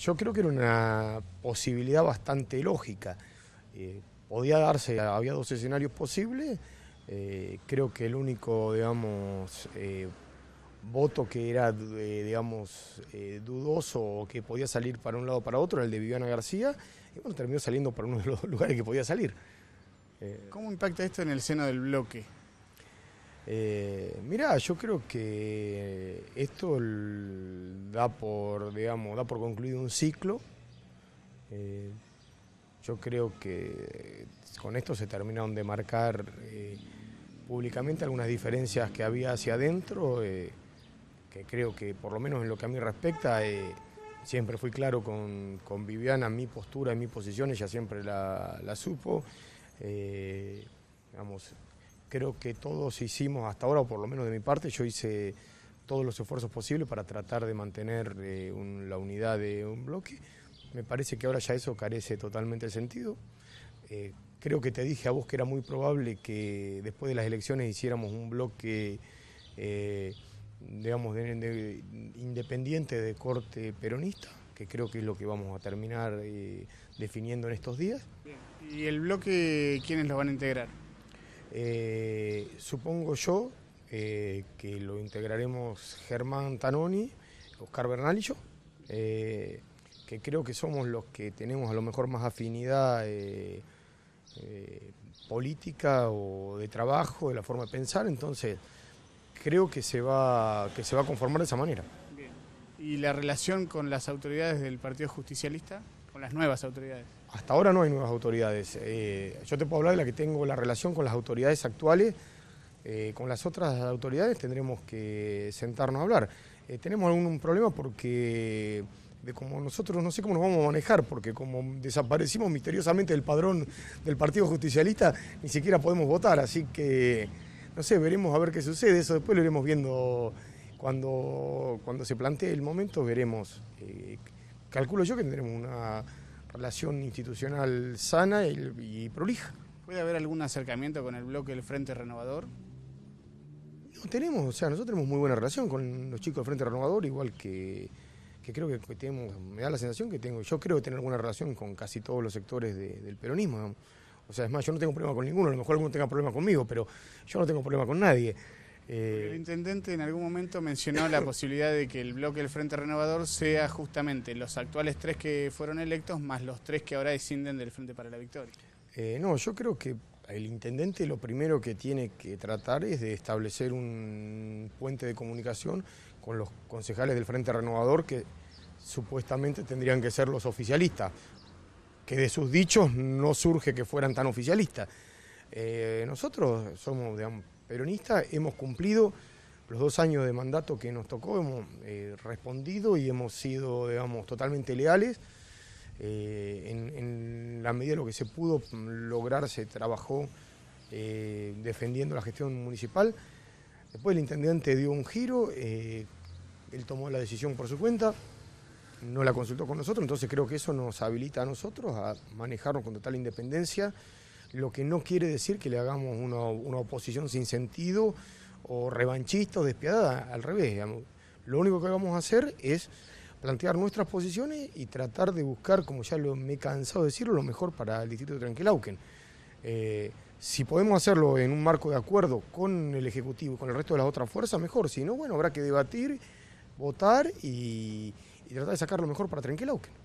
Yo creo que era una posibilidad bastante lógica. Eh, podía darse, había dos escenarios posibles. Eh, creo que el único, digamos, eh, voto que era, digamos, dudoso o que podía salir para un lado o para otro era el de Viviana García. Y bueno, terminó saliendo para uno de los lugares que podía salir. ¿Cómo impacta esto en el seno del bloque? Eh, mirá, yo creo que esto da por, digamos, da por concluido un ciclo. Eh, yo creo que con esto se terminaron de marcar eh, públicamente algunas diferencias que había hacia adentro, que creo que por lo menos en lo que a mí respecta, siempre fui claro con, Viviana, mi postura, y mi posición, ella siempre la, la supo. digamos, Creo que todos hicimos hasta ahora, o por lo menos de mi parte, yo hice todos los esfuerzos posibles para tratar de mantener eh, la unidad de un bloque. Me parece que ahora ya eso carece totalmente de sentido. Eh, creo que te dije a vos que era muy probable que después de las elecciones hiciéramos un bloque, eh, digamos, independiente de corte peronista, que creo que es lo que vamos a terminar definiendo en estos días. ¿Y el bloque quiénes lo van a integrar? Eh, supongo yo eh, que lo integraremos Germán Tanoni, Oscar Bernal y yo, eh, que creo que somos los que tenemos a lo mejor más afinidad eh, política o de trabajo, de la forma de pensar, entonces creo que se va, que se va a conformar de esa manera. ¿Y la relación con las autoridades del Partido Justicialista? las nuevas autoridades? Hasta ahora no hay nuevas autoridades. Eh, yo te puedo hablar de la que tengo la relación con las autoridades actuales. Eh, con las otras autoridades tendremos que sentarnos a hablar. Eh, tenemos algún problema porque de como nosotros no sé cómo nos vamos a manejar, porque como desaparecimos misteriosamente del padrón del Partido Justicialista, ni siquiera podemos votar, así que no sé, veremos a ver qué sucede, eso después lo iremos viendo cuando, cuando se plantee el momento, veremos calculo yo que tendremos una relación institucional sana y, prolija. ¿Puede haber algún acercamiento con el bloque del Frente Renovador? No tenemos, o sea, nosotros tenemos muy buena relación con los chicos del Frente Renovador, igual que, que creo que tenemos, me da la sensación que tengo, yo creo que tener alguna relación con casi todos los sectores del peronismo. O sea, es más, yo no tengo problema con ninguno, a lo mejor alguno tenga problema conmigo, pero yo no tengo problema con nadie el intendente en algún momento mencionó la posibilidad de que el bloque del Frente Renovador sea justamente los actuales tres que fueron electos más los tres que ahora descienden del Frente para la Victoria. Eh, no, yo creo que el intendente lo primero que tiene que tratar es de establecer un puente de comunicación con los concejales del Frente Renovador que supuestamente tendrían que ser los oficialistas, que de sus dichos no surge que fueran tan oficialistas. Eh, nosotros somos, digamos, Peronista, hemos cumplido los dos años de mandato que nos tocó, hemos eh, respondido y hemos sido, digamos, totalmente leales. Eh, en, la medida de lo que se pudo lograr, se trabajó eh, defendiendo la gestión municipal. Después el intendente dio un giro, él tomó la decisión por su cuenta, no la consultó con nosotros, entonces creo que eso nos habilita a nosotros a manejarnos con total independencia lo que no quiere decir que le hagamos una, oposición sin sentido o revanchista o despiadada, al revés. Lo único que vamos a hacer es plantear nuestras posiciones y tratar de buscar, como ya lo, me he cansado de decirlo, lo mejor para el distrito de Tranquilauquen. Eh, si podemos hacerlo en un marco de acuerdo con el Ejecutivo y con el resto de las otras fuerzas, mejor. Si no, bueno, habrá que debatir, votar y, y tratar de sacar lo mejor para Tranquilauquen.